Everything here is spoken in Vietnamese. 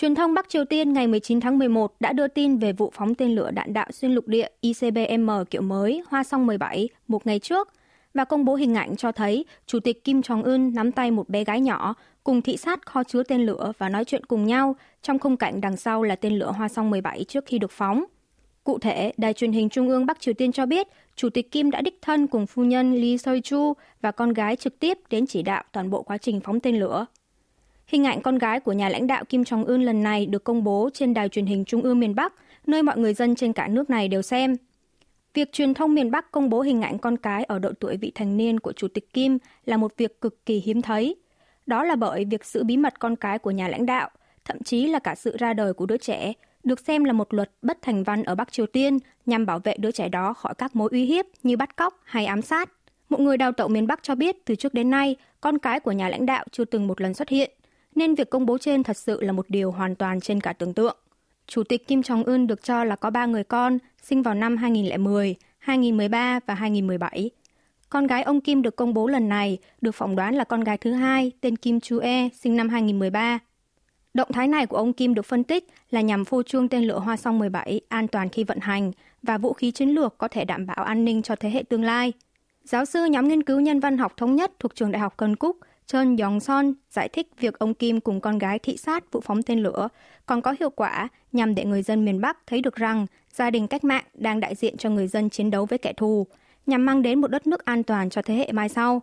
Truyền thông Bắc Triều Tiên ngày 19 tháng 11 đã đưa tin về vụ phóng tên lửa đạn đạo xuyên lục địa ICBM kiểu mới Hoa Song 17 một ngày trước và công bố hình ảnh cho thấy Chủ tịch Kim Jong-un nắm tay một bé gái nhỏ cùng thị sát kho chứa tên lửa và nói chuyện cùng nhau trong khung cảnh đằng sau là tên lửa Hoa Song 17 trước khi được phóng. Cụ thể, Đài truyền hình Trung ương Bắc Triều Tiên cho biết Chủ tịch Kim đã đích thân cùng phu nhân Lee Soi-chu và con gái trực tiếp đến chỉ đạo toàn bộ quá trình phóng tên lửa Hình ảnh con gái của nhà lãnh đạo Kim Jong Un lần này được công bố trên đài truyền hình Trung ương miền Bắc, nơi mọi người dân trên cả nước này đều xem. Việc truyền thông miền Bắc công bố hình ảnh con cái ở độ tuổi vị thành niên của Chủ tịch Kim là một việc cực kỳ hiếm thấy. Đó là bởi việc giữ bí mật con cái của nhà lãnh đạo, thậm chí là cả sự ra đời của đứa trẻ, được xem là một luật bất thành văn ở Bắc Triều Tiên nhằm bảo vệ đứa trẻ đó khỏi các mối uy hiếp như bắt cóc hay ám sát. Một người đào tạo miền Bắc cho biết từ trước đến nay, con cái của nhà lãnh đạo chưa từng một lần xuất hiện – nên việc công bố trên thật sự là một điều hoàn toàn trên cả tưởng tượng. Chủ tịch Kim Jong-un được cho là có ba người con, sinh vào năm 2010, 2013 và 2017. Con gái ông Kim được công bố lần này được phỏng đoán là con gái thứ hai tên Kim Chu-e, sinh năm 2013. Động thái này của ông Kim được phân tích là nhằm phô trương tên lửa Hoa Song 17 an toàn khi vận hành và vũ khí chiến lược có thể đảm bảo an ninh cho thế hệ tương lai. Giáo sư nhóm nghiên cứu nhân văn học thống nhất thuộc trường Đại học Cần Cúc Chun Yong-son giải thích việc ông Kim cùng con gái thị sát vụ phóng tên lửa còn có hiệu quả nhằm để người dân miền Bắc thấy được rằng gia đình cách mạng đang đại diện cho người dân chiến đấu với kẻ thù, nhằm mang đến một đất nước an toàn cho thế hệ mai sau.